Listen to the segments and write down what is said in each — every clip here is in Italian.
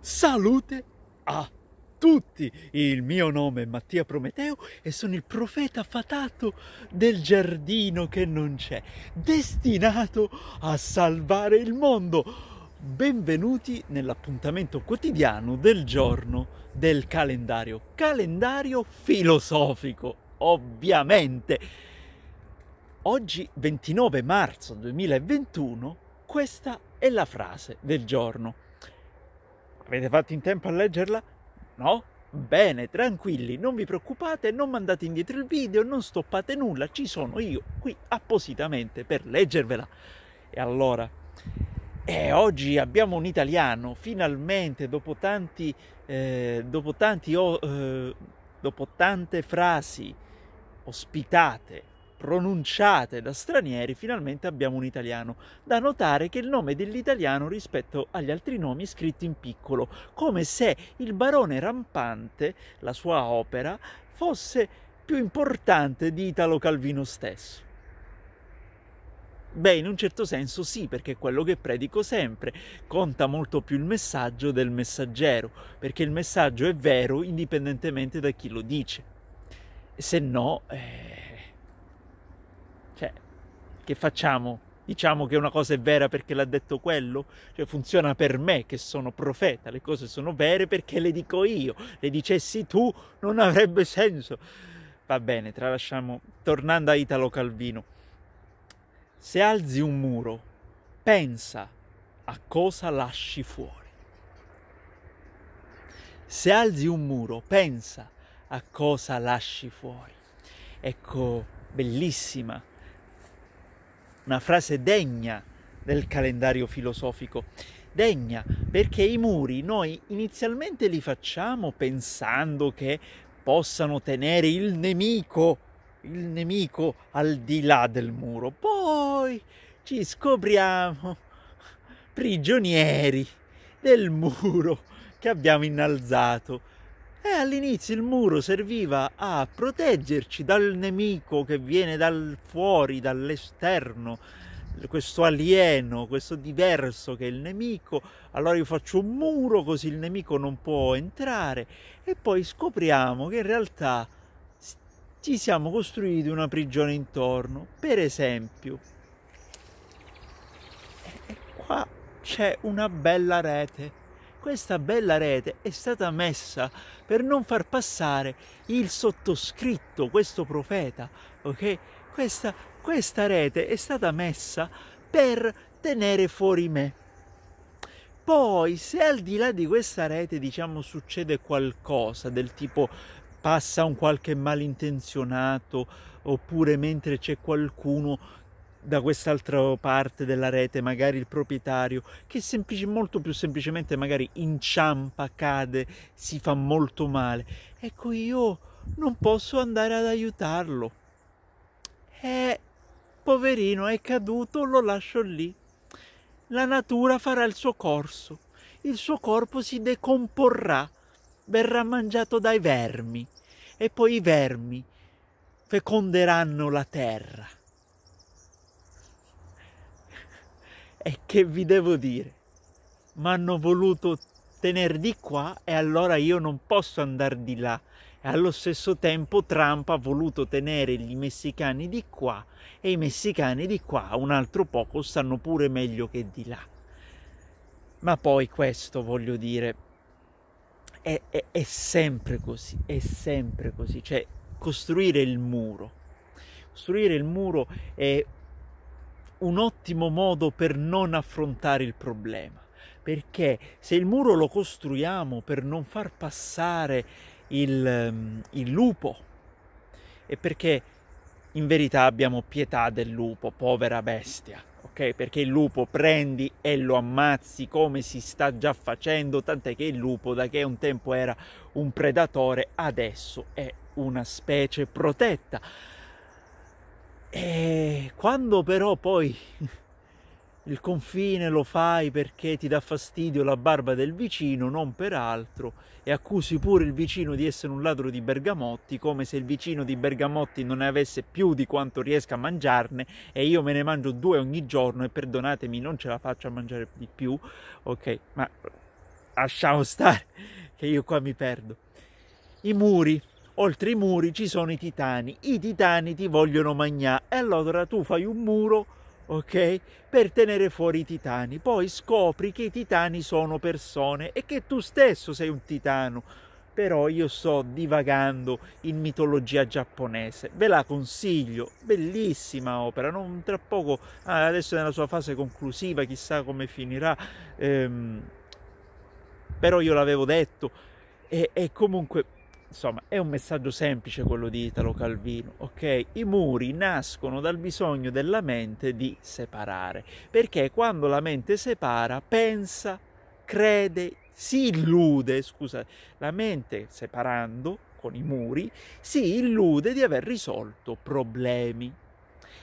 Salute a tutti! Il mio nome è Mattia Prometeo e sono il profeta fatato del giardino che non c'è, destinato a salvare il mondo. Benvenuti nell'appuntamento quotidiano del giorno del calendario, calendario filosofico, ovviamente. Oggi 29 marzo 2021, questa è la frase del giorno Avete fatto in tempo a leggerla? No? Bene, tranquilli, non vi preoccupate, non mandate indietro il video, non stoppate nulla, ci sono io qui appositamente per leggervela. E allora, e oggi abbiamo un italiano, finalmente, dopo tanti, eh, dopo tanti, oh, eh, dopo tante frasi ospitate pronunciate da stranieri, finalmente abbiamo un italiano. Da notare che il nome dell'italiano rispetto agli altri nomi è scritto in piccolo, come se il barone rampante, la sua opera, fosse più importante di Italo Calvino stesso. Beh, in un certo senso sì, perché è quello che predico sempre. Conta molto più il messaggio del messaggero, perché il messaggio è vero indipendentemente da chi lo dice. Se no, eh, cioè, che facciamo? Diciamo che una cosa è vera perché l'ha detto quello? Cioè, funziona per me che sono profeta, le cose sono vere perché le dico io. Le dicessi tu non avrebbe senso. Va bene, tralasciamo. Tornando a Italo Calvino. Se alzi un muro, pensa a cosa lasci fuori. Se alzi un muro, pensa a cosa lasci fuori. Ecco, bellissima una frase degna del calendario filosofico. Degna perché i muri noi inizialmente li facciamo pensando che possano tenere il nemico, il nemico al di là del muro. Poi ci scopriamo prigionieri del muro che abbiamo innalzato e eh, all'inizio il muro serviva a proteggerci dal nemico che viene dal fuori, dall'esterno, questo alieno, questo diverso che è il nemico, allora io faccio un muro così il nemico non può entrare e poi scopriamo che in realtà ci siamo costruiti una prigione intorno. Per esempio, qua c'è una bella rete questa bella rete è stata messa per non far passare il sottoscritto, questo profeta, ok? Questa, questa rete è stata messa per tenere fuori me. Poi, se al di là di questa rete, diciamo, succede qualcosa del tipo passa un qualche malintenzionato oppure mentre c'è qualcuno da quest'altra parte della rete, magari il proprietario, che semplice, molto più semplicemente magari inciampa, cade, si fa molto male. Ecco, io non posso andare ad aiutarlo. Eh, poverino, è caduto, lo lascio lì. La natura farà il suo corso, il suo corpo si decomporrà, verrà mangiato dai vermi e poi i vermi feconderanno la terra. E che vi devo dire? Mi hanno voluto tenere di qua e allora io non posso andare di là. E allo stesso tempo Trump ha voluto tenere gli messicani di qua e i messicani di qua un altro poco stanno pure meglio che di là. Ma poi questo voglio dire, è, è, è sempre così, è sempre così. Cioè, costruire il muro. Costruire il muro è un ottimo modo per non affrontare il problema, perché se il muro lo costruiamo per non far passare il, ehm, il lupo, è perché in verità abbiamo pietà del lupo, povera bestia, ok? Perché il lupo prendi e lo ammazzi come si sta già facendo, tant'è che il lupo da che un tempo era un predatore, adesso è una specie protetta. E quando però poi il confine lo fai perché ti dà fastidio la barba del vicino, non per altro, e accusi pure il vicino di essere un ladro di bergamotti, come se il vicino di bergamotti non ne avesse più di quanto riesca a mangiarne e io me ne mangio due ogni giorno e perdonatemi, non ce la faccio a mangiare di più, ok, ma lasciamo stare che io qua mi perdo. I muri, oltre i muri ci sono i titani. I titani ti vogliono mangiare e allora tu fai un muro, ok, per tenere fuori i titani. Poi scopri che i titani sono persone e che tu stesso sei un titano. Però io sto divagando in mitologia giapponese, ve la consiglio, bellissima opera, non tra poco, ah, adesso è nella sua fase conclusiva, chissà come finirà, ehm, però io l'avevo detto, e, e comunque Insomma, è un messaggio semplice quello di Italo Calvino, ok? I muri nascono dal bisogno della mente di separare, perché quando la mente separa, pensa, crede, si illude, scusa, la mente separando con i muri, si illude di aver risolto problemi.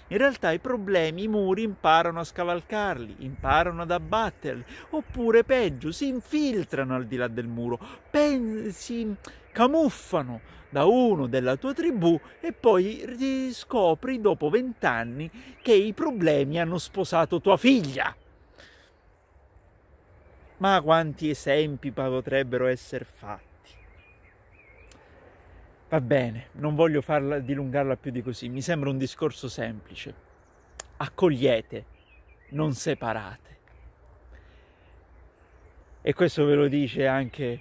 In realtà i problemi, i muri imparano a scavalcarli, imparano ad abbatterli, oppure peggio, si infiltrano al di là del muro, pensi camuffano da uno della tua tribù e poi scopri dopo vent'anni che i problemi hanno sposato tua figlia. Ma quanti esempi potrebbero essere fatti? Va bene, non voglio farla, dilungarla più di così, mi sembra un discorso semplice. Accogliete, non separate. E questo ve lo dice anche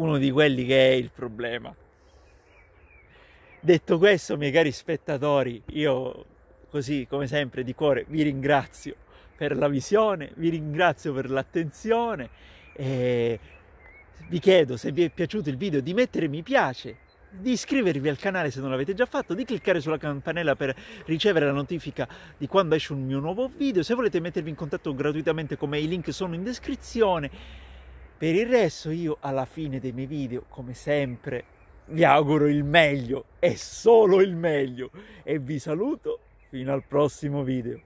uno di quelli che è il problema. Detto questo, miei cari spettatori, io così come sempre di cuore vi ringrazio per la visione, vi ringrazio per l'attenzione e vi chiedo se vi è piaciuto il video di mettere mi piace di iscrivervi al canale se non l'avete già fatto, di cliccare sulla campanella per ricevere la notifica di quando esce un mio nuovo video, se volete mettervi in contatto gratuitamente con me i link sono in descrizione per il resto io alla fine dei miei video, come sempre, vi auguro il meglio e solo il meglio e vi saluto fino al prossimo video.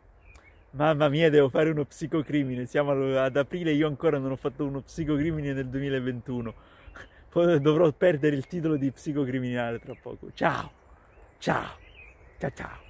Mamma mia, devo fare uno psicocrimine, siamo ad aprile e io ancora non ho fatto uno psicocrimine nel 2021. dovrò perdere il titolo di psicocriminale tra poco. Ciao, ciao, ciao ciao.